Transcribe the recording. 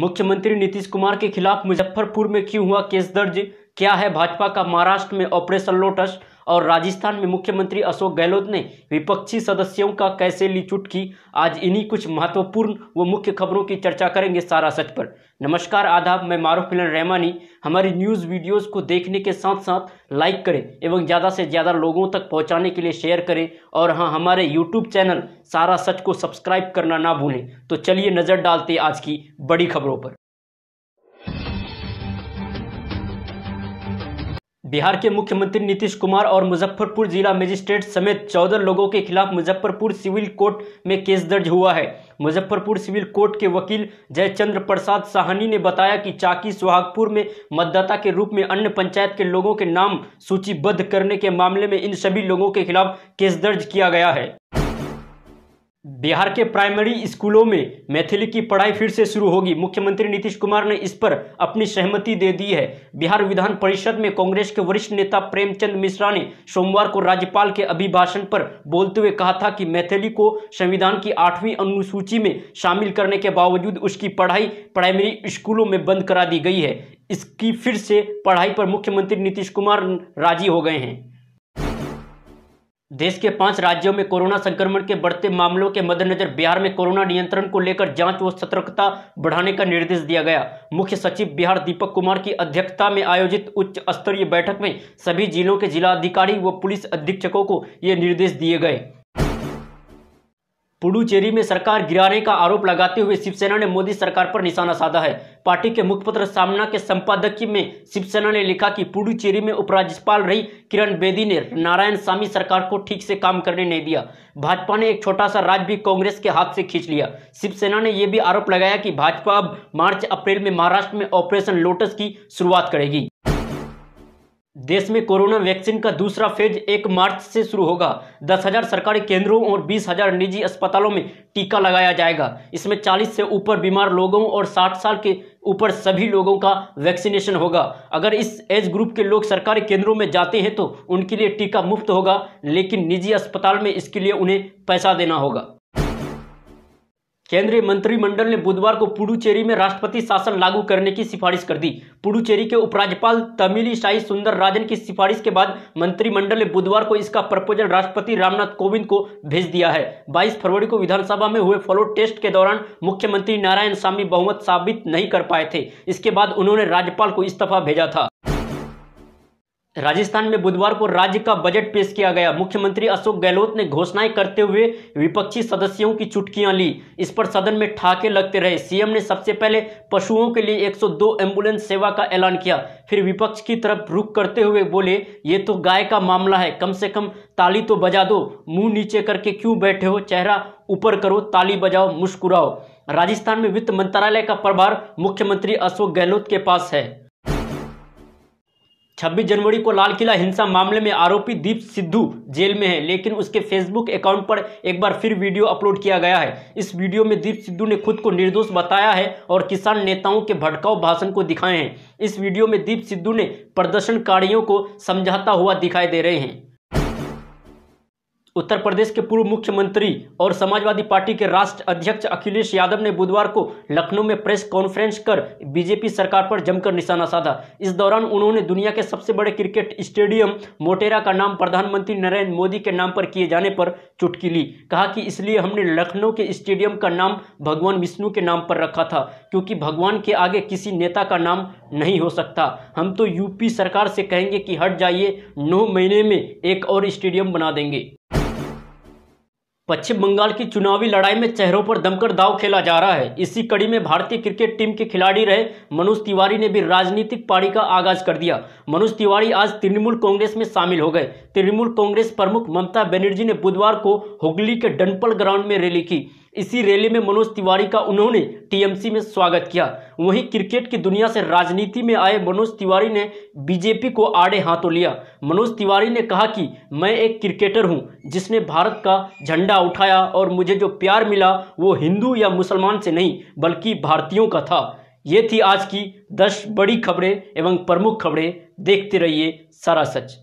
मुख्यमंत्री नीतीश कुमार के खिलाफ मुजफ्फरपुर में क्यों हुआ केस दर्ज क्या है भाजपा का महाराष्ट्र में ऑपरेशन लोटस और राजस्थान में मुख्यमंत्री अशोक गहलोत ने विपक्षी सदस्यों का कैसे लीचुट की आज इन्हीं कुछ महत्वपूर्ण व मुख्य खबरों की चर्चा करेंगे सारा सच पर नमस्कार आदाब मैं मारूफ मिलन रहमानी हमारी न्यूज़ वीडियोस को देखने के साथ साथ लाइक करें एवं ज़्यादा से ज़्यादा लोगों तक पहुंचाने के लिए शेयर करें और हाँ हमारे यूट्यूब चैनल सारा सच को सब्सक्राइब करना ना भूलें तो चलिए नज़र डालते आज की बड़ी खबरों पर बिहार के मुख्यमंत्री नीतीश कुमार और मुजफ्फरपुर जिला मजिस्ट्रेट समेत चौदह लोगों के खिलाफ मुजफ्फरपुर सिविल कोर्ट में केस दर्ज हुआ है मुजफ्फरपुर सिविल कोर्ट के वकील जयचंद्र प्रसाद साहनी ने बताया कि चाकी सुहागपुर में मतदाता के रूप में अन्य पंचायत के लोगों के नाम सूचीबद्ध करने के मामले में इन सभी लोगों के खिलाफ केस दर्ज किया गया है बिहार के प्राइमरी स्कूलों में मैथिली की पढ़ाई फिर से शुरू होगी मुख्यमंत्री नीतीश कुमार ने इस पर अपनी सहमति दे दी है बिहार विधान परिषद में कांग्रेस के वरिष्ठ नेता प्रेमचंद मिश्रा ने सोमवार को राज्यपाल के अभिभाषण पर बोलते हुए कहा था कि मैथिली को संविधान की आठवीं अनुसूची में शामिल करने के बावजूद उसकी पढ़ाई प्राइमरी स्कूलों में बंद करा दी गई है इसकी फिर से पढ़ाई पर मुख्यमंत्री नीतीश कुमार राजी हो गए हैं देश के पांच राज्यों में कोरोना संक्रमण के बढ़ते मामलों के मद्देनजर बिहार में कोरोना नियंत्रण को लेकर जांच व सतर्कता बढ़ाने का निर्देश दिया गया मुख्य सचिव बिहार दीपक कुमार की अध्यक्षता में आयोजित उच्च स्तरीय बैठक में सभी जिलों के जिलाधिकारी व पुलिस अधीक्षकों को ये निर्देश दिए गए पुडुचेरी में सरकार गिराने का आरोप लगाते हुए शिवसेना ने मोदी सरकार पर निशाना साधा है पार्टी के मुखपत्र सामना के संपादकीय में शिवसेना ने लिखा कि पुडुचेरी में उपराज्यपाल रही किरण बेदी ने नारायण स्वामी सरकार को ठीक से काम करने नहीं दिया भाजपा ने एक छोटा सा राज्य भी कांग्रेस के हाथ से खींच लिया शिवसेना ने यह भी आरोप लगाया कि भाजपा अब मार्च अप्रैल में महाराष्ट्र में ऑपरेशन लोटस की शुरुआत करेगी देश में कोरोना वैक्सीन का दूसरा फेज एक मार्च से शुरू होगा दस हजार सरकारी केंद्रों और बीस हजार निजी अस्पतालों में टीका लगाया जाएगा इसमें चालीस से ऊपर बीमार लोगों और साठ साल के ऊपर सभी लोगों का वैक्सीनेशन होगा अगर इस एज ग्रुप के लोग सरकारी केंद्रों में जाते हैं तो उनके लिए टीका मुफ्त होगा लेकिन निजी अस्पताल में इसके लिए उन्हें पैसा देना होगा केंद्रीय मंत्रिमंडल ने बुधवार को पुडुचेरी में राष्ट्रपति शासन लागू करने की सिफारिश कर दी पुडुचेरी के उपराज्यपाल तमिली शाही सुंदर राजन की सिफारिश के बाद मंत्रिमंडल ने बुधवार को इसका प्रपोजल राष्ट्रपति रामनाथ कोविंद को भेज दिया है 22 फरवरी को विधानसभा में हुए फॉलो टेस्ट के दौरान मुख्यमंत्री नारायण स्वामी बहुमत साबित नहीं कर पाए थे इसके बाद उन्होंने राज्यपाल को इस्तीफा भेजा था राजस्थान में बुधवार को राज्य का बजट पेश किया गया मुख्यमंत्री अशोक गहलोत ने घोषणाएं करते हुए विपक्षी सदस्यों की चुटकियां ली इस पर सदन में ठाके लगते रहे सीएम ने सबसे पहले पशुओं के लिए 102 एम्बुलेंस सेवा का ऐलान किया फिर विपक्ष की तरफ रुख करते हुए बोले ये तो गाय का मामला है कम से कम ताली तो बजा दो मुंह नीचे करके क्यों बैठे हो चेहरा ऊपर करो ताली बजाओ मुस्कुराओ राजस्थान में वित्त मंत्रालय का प्रभार मुख्यमंत्री अशोक गहलोत के पास है 26 जनवरी को लाल किला हिंसा मामले में आरोपी दीप सिद्धू जेल में है लेकिन उसके फेसबुक अकाउंट पर एक बार फिर वीडियो अपलोड किया गया है इस वीडियो में दीप सिद्धू ने खुद को निर्दोष बताया है और किसान नेताओं के भड़काऊ भाषण को दिखाए हैं इस वीडियो में दीप सिद्धू ने प्रदर्शनकारियों को समझाता हुआ दिखाई दे रहे हैं उत्तर प्रदेश के पूर्व मुख्यमंत्री और समाजवादी पार्टी के राष्ट्र अध्यक्ष अखिलेश यादव ने बुधवार को लखनऊ में प्रेस कॉन्फ्रेंस कर बीजेपी सरकार पर जमकर निशाना साधा इस दौरान उन्होंने दुनिया के सबसे बड़े क्रिकेट स्टेडियम मोटेरा का नाम प्रधानमंत्री नरेंद्र मोदी के नाम पर किए जाने पर चुटकी ली कहा कि इसलिए हमने लखनऊ के स्टेडियम का नाम भगवान विष्णु के नाम पर रखा था क्योंकि भगवान के आगे किसी नेता का नाम नहीं हो सकता हम तो यूपी सरकार से कहेंगे कि हट जाइए नौ महीने में एक और स्टेडियम बना देंगे पश्चिम बंगाल की चुनावी लड़ाई में चेहरों पर दमकर दाव खेला जा रहा है इसी कड़ी में भारतीय क्रिकेट टीम के खिलाड़ी रहे मनोज तिवारी ने भी राजनीतिक पारी का आगाज कर दिया मनोज तिवारी आज तृणमूल कांग्रेस में शामिल हो गए तृणमूल कांग्रेस प्रमुख ममता बनर्जी ने बुधवार को हुगली के डनपल ग्राउंड में रैली की इसी रैली में मनोज तिवारी का उन्होंने टीएमसी में स्वागत किया वहीं क्रिकेट की दुनिया से राजनीति में आए मनोज तिवारी ने बीजेपी को आड़े हाथों लिया मनोज तिवारी ने कहा कि मैं एक क्रिकेटर हूं जिसने भारत का झंडा उठाया और मुझे जो प्यार मिला वो हिंदू या मुसलमान से नहीं बल्कि भारतीयों का था ये थी आज की दस बड़ी खबरें एवं प्रमुख खबरें देखते रहिए सारा सच